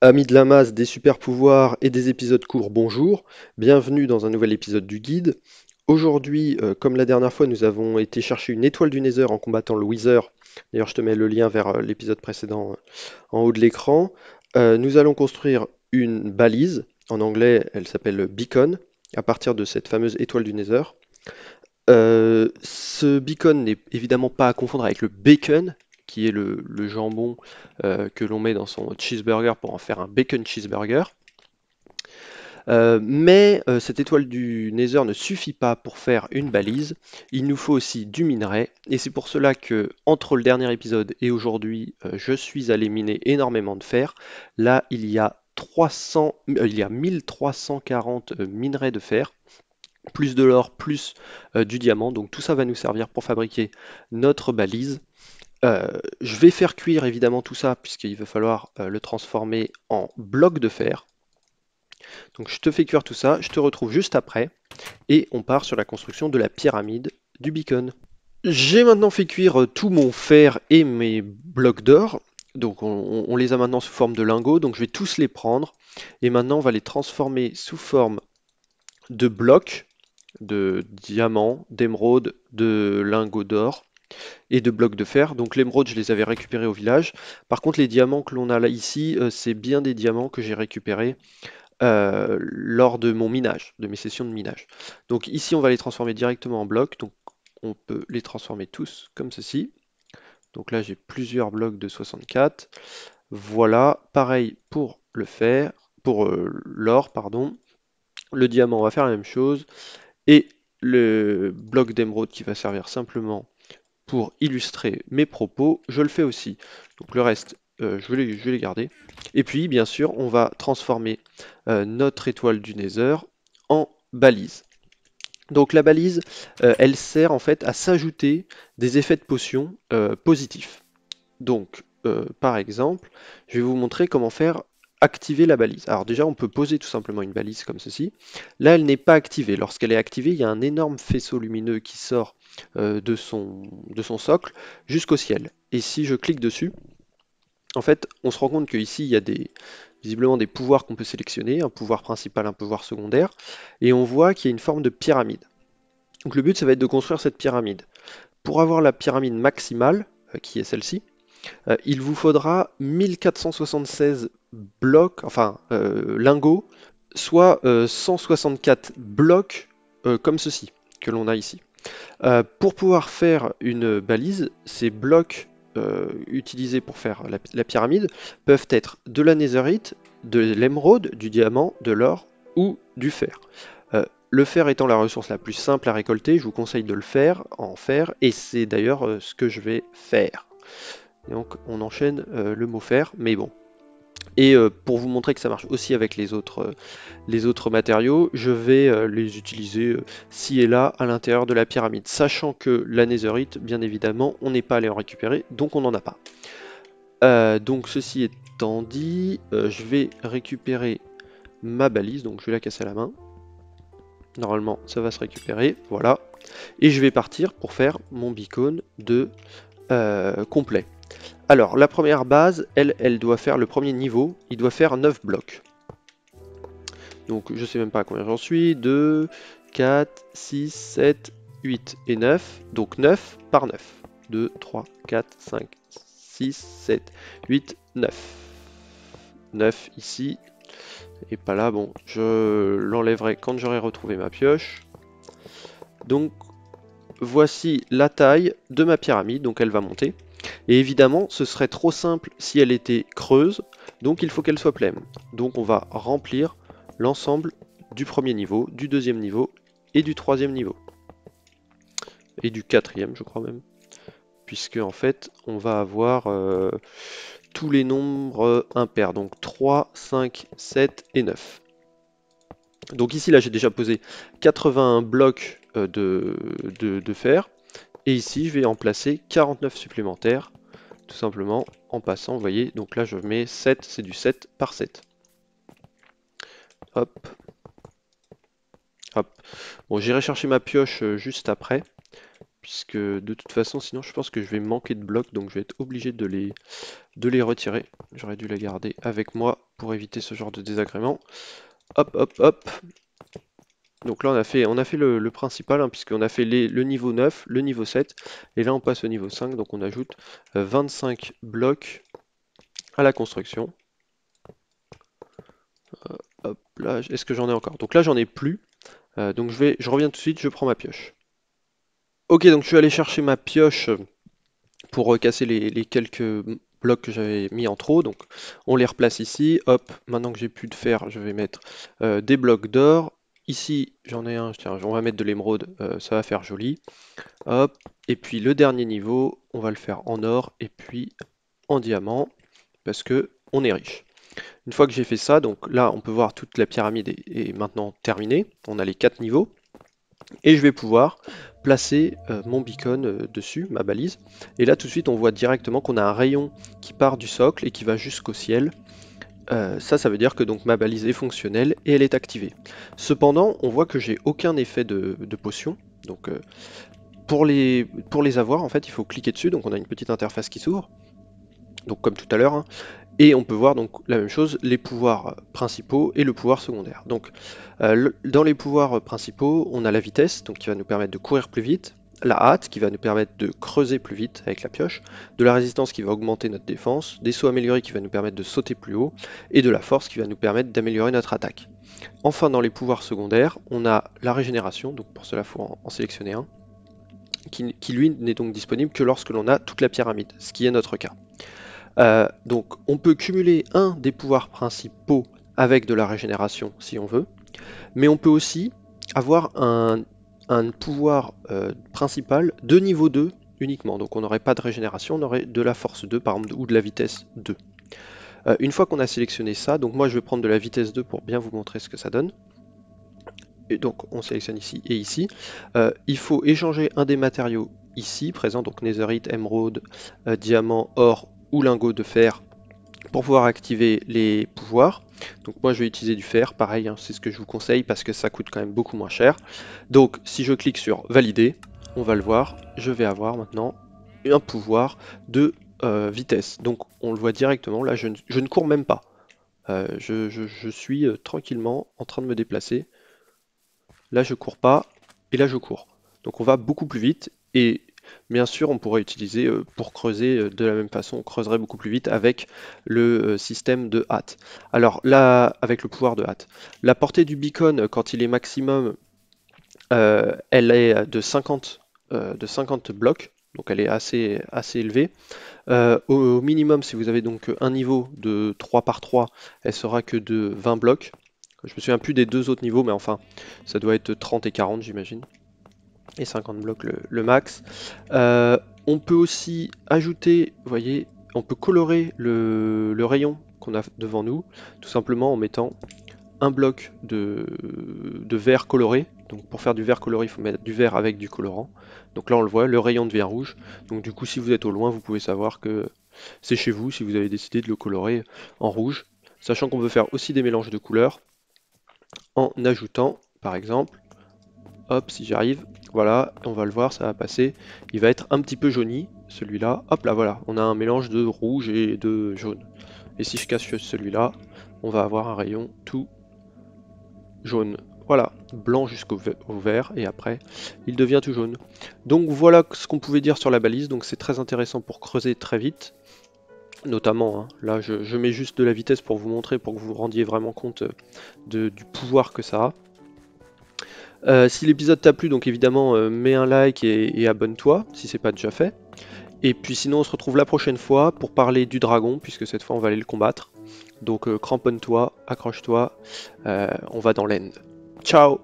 Amis de la masse, des super pouvoirs et des épisodes courts, bonjour. Bienvenue dans un nouvel épisode du guide. Aujourd'hui, euh, comme la dernière fois, nous avons été chercher une étoile du Nether en combattant le Wither. D'ailleurs, je te mets le lien vers euh, l'épisode précédent euh, en haut de l'écran. nous allons construire une balise. En anglais, elle s'appelle beacon, à partir de cette fameuse étoile du Nether. ce beacon n'est évidemment pas à confondre avec le bacon, qui est le, jambon euh, que l'on met dans son cheeseburger pour en faire un bacon cheeseburger. Euh, mais euh, cette étoile du Nether ne suffit pas pour faire une balise, il nous faut aussi du minerai, et c'est pour cela que entre le dernier épisode et aujourd'hui, je suis allé miner énormément de fer. Là, il y a il y a 1340 minerais de fer, plus de l'or, plus du diamant, donc tout ça va nous servir pour fabriquer notre balise. Euh, je vais faire cuire évidemment tout ça puisqu'il va falloir euh, le transformer en bloc de fer. Donc je te fais cuire tout ça, je te retrouve juste après et on part sur la construction de la pyramide du beacon. J'ai maintenant fait cuire euh, tout mon fer et mes blocs d'or. Donc on, on, les a maintenant sous forme de lingots, donc je vais tous les prendre et maintenant on va les transformer sous forme de blocs de diamants, d'émeraudes, de lingots d'or et de blocs de fer. Donc l'émeraude, je les avais récupérés au village. Par contre, les diamants que l'on a là ici, euh, c'est bien des diamants que j'ai récupérés euh, lors de mon minage, de mes sessions de minage. Donc ici, on va les transformer directement en blocs. Donc on peut les transformer tous comme ceci. Donc là, j'ai plusieurs blocs de 64. Voilà, pareil pour le fer, pour euh, l'or, pardon. Le diamant, on va faire la même chose. Et le bloc d'émeraude qui va servir simplement pour illustrer mes propos, je le fais aussi. Donc le reste, euh, je, vais les, garder. Et puis, bien sûr, on va transformer euh, notre étoile du Nether en balise. Donc la balise, euh, elle sert en fait à s'ajouter des effets de potion positifs. Donc, par exemple, je vais vous montrer comment faire activer la balise. Alors déjà, on peut poser tout simplement une balise comme ceci. Là, elle n'est pas activée. Lorsqu'elle est activée, il y a un énorme faisceau lumineux qui sort euh, de, son, socle jusqu'au ciel. Et si je clique dessus, en fait, on se rend compte qu'ici, il y a visiblement des pouvoirs qu'on peut sélectionner, un pouvoir principal, un pouvoir secondaire, et on voit qu'il y a une forme de pyramide. Donc le but, ça va être de construire cette pyramide. Pour avoir la pyramide maximale, euh, qui est celle-ci, euh, il vous faudra 1476 blocs, enfin euh, lingots, soit 164 euh, blocs euh, comme ceci, que l'on a ici. pour pouvoir faire une balise, ces blocs utilisés pour faire la, pyramide peuvent être de la netherite, de l'émeraude, du diamant, de l'or ou du fer. le fer étant la ressource la plus simple à récolter, je vous conseille de le faire, en fer, et c'est d'ailleurs ce que je vais faire. donc on enchaîne le mot fer, mais bon, et euh, pour vous montrer que ça marche aussi avec les autres, euh, les autres matériaux, je vais euh, les utiliser ci et là à l'intérieur de la pyramide, sachant que la netherite, bien évidemment, on n'est pas allé en récupérer, donc on n'en a pas. donc ceci étant dit, je vais récupérer ma balise, donc je vais la casser à la main. Normalement, ça va se récupérer, voilà. Et je vais partir pour faire mon beacon de complet. Alors, la première base, elle, elle doit faire le premier niveau. Il doit faire 9 blocs. Donc, je sais même pas à combien j'en suis. 2, 4, 6, 7, 8 et 9. Donc, 9 par 9. 2, 3, 4, 5, 6, 7, 8, 9. 9 ici. Et pas là, bon, je l'enlèverai quand j'aurai retrouvé ma pioche. Donc, voici la taille de ma pyramide. Donc, elle va monter. Et évidemment, ce serait trop simple si elle était creuse, donc il faut qu'elle soit pleine. Donc on va remplir l'ensemble du premier niveau, du deuxième niveau et du troisième niveau. Et du quatrième, je crois même. Puisque en fait, on va avoir euh, tous les nombres euh, impairs. Donc 3, 5, 7 et 9. Donc ici, là, j'ai déjà posé 81 blocs euh, de, de, de fer. Et ici, je vais en placer 49 supplémentaires tout simplement en passant, vous voyez, donc là je mets 7, c'est du 7 par 7. Hop. Hop. Bon, j'irai chercher ma pioche euh, juste après, puisque de toute façon, sinon je pense que je vais manquer de blocs, donc je vais être obligé de les, de les retirer. J'aurais dû la garder avec moi pour éviter ce genre de désagrément. Hop, hop, hop. Donc là, on a fait, on a fait le, principal, hein, puisqu'on a fait le niveau 9, le niveau 7, et là, on passe au niveau 5, donc on ajoute 25 euh, blocs à la construction. Euh, là, est-ce que j'en ai encore Donc là, j'en ai plus. Euh, donc je, vais, reviens tout de suite, je prends ma pioche. Ok, donc je suis allé chercher ma pioche pour casser les, quelques blocs que j'avais mis en trop. Donc on les replace ici. Hop, maintenant que j'ai plus de fer, je vais mettre des blocs d'or, Ici, j'en ai un, on va mettre de l'émeraude, euh, ça va faire joli. Hop, et puis le dernier niveau, on va le faire en or et puis en diamant, parce que on est riche. Une fois que j'ai fait ça, donc là, on peut voir toute la pyramide est, maintenant terminée. On a les quatre niveaux. Et je vais pouvoir placer euh, mon beacon euh, dessus, ma balise. Et là, tout de suite, on voit directement qu'on a un rayon qui part du socle et qui va jusqu'au ciel. Euh, ça, ça veut dire que donc ma balise est fonctionnelle et elle est activée. Cependant, on voit que j'ai aucun effet de, potion. Donc euh, pour, les, pour les avoir, en fait, il faut cliquer dessus. Donc on a une petite interface qui s'ouvre. Donc comme tout à l'heure. Hein. et on peut voir donc la même chose, les pouvoirs principaux et le pouvoir secondaire. Donc euh, dans les pouvoirs principaux, on a la vitesse, donc qui va nous permettre de courir plus vite la hâte qui va nous permettre de creuser plus vite avec la pioche, de la résistance qui va augmenter notre défense, des sauts améliorés qui va nous permettre de sauter plus haut, et de la force qui va nous permettre d'améliorer notre attaque. Enfin dans les pouvoirs secondaires, on a la régénération, donc pour cela il faut en, sélectionner un, qui, lui n'est donc disponible que lorsque l'on a toute la pyramide, ce qui est notre cas. Euh, donc on peut cumuler un des pouvoirs principaux avec de la régénération si on veut, mais on peut aussi avoir un un pouvoir euh, principal de niveau 2 uniquement. Donc on n'aurait pas de régénération, on aurait de la force 2 par ou de la vitesse 2. Euh, une fois qu'on a sélectionné ça, donc moi je vais prendre de la vitesse 2 pour bien vous montrer ce que ça donne. Et donc on sélectionne ici et ici. Euh, il faut échanger un des matériaux ici présents, donc netherite, émeraude, diamant, or ou lingot de fer pour pouvoir activer les pouvoirs. Donc moi je vais utiliser du fer, pareil, hein, c'est ce que je vous conseille parce que ça coûte quand même beaucoup moins cher. Donc si je clique sur valider, on va le voir, je vais avoir maintenant un pouvoir de euh, vitesse. Donc on le voit directement, là je ne, cours même pas. Euh, je, suis euh, tranquillement en train de me déplacer. Là je cours pas, et là je cours. Donc on va beaucoup plus vite, et Bien sûr, on pourrait utiliser euh, pour creuser euh, de la même façon, on creuserait beaucoup plus vite avec le euh, système de hâte. Alors là, avec le pouvoir de hâte, la portée du beacon quand il est maximum, elle est de 50, de 50 blocs, donc elle est assez, assez élevée. au, minimum, si vous avez donc un niveau de 3 par 3, elle sera que de 20 blocs. Je me souviens plus des deux autres niveaux, mais enfin, ça doit être 30 et 40, j'imagine et 50 blocs le, max. Euh, on peut aussi ajouter, vous voyez, on peut colorer le, rayon qu'on a devant nous, tout simplement en mettant un bloc de, de vert coloré. Donc pour faire du vert coloré, il faut mettre du vert avec du colorant. Donc là on le voit, le rayon devient rouge. Donc du coup si vous êtes au loin, vous pouvez savoir que c'est chez vous si vous avez décidé de le colorer en rouge. Sachant qu'on peut faire aussi des mélanges de couleurs en ajoutant par exemple Hop, si j'arrive, voilà, on va le voir, ça va passer. Il va être un petit peu jauni, celui-là. Hop là, voilà, on a un mélange de rouge et de jaune. Et si je casse celui-là, on va avoir un rayon tout jaune. Voilà, blanc jusqu'au vert, et après, il devient tout jaune. Donc voilà ce qu'on pouvait dire sur la balise, donc c'est très intéressant pour creuser très vite notamment. Hein. là, je, mets juste de la vitesse pour vous montrer, pour que vous vous rendiez vraiment compte euh, du pouvoir que ça a. Euh, si l'épisode t'a plu, donc évidemment, euh, mets un like et, abonne-toi si c'est pas déjà fait. Et puis sinon, on se retrouve la prochaine fois pour parler du dragon, puisque cette fois on va aller le combattre. Donc euh, cramponne-toi, accroche-toi, on va dans l'end. Ciao